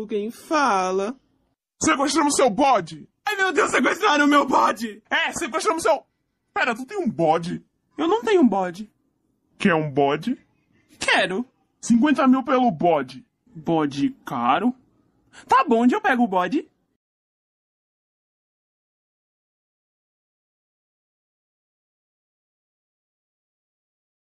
Alguém fala. Sequestramos seu bode! Ai meu Deus, sequestraram o meu bode! É, sequestramos seu. Pera, tu tem um bode? Eu não tenho um bode. Quer um bode? Quero. 50 mil pelo bode. Bode caro? Tá bom, onde eu pego o bode?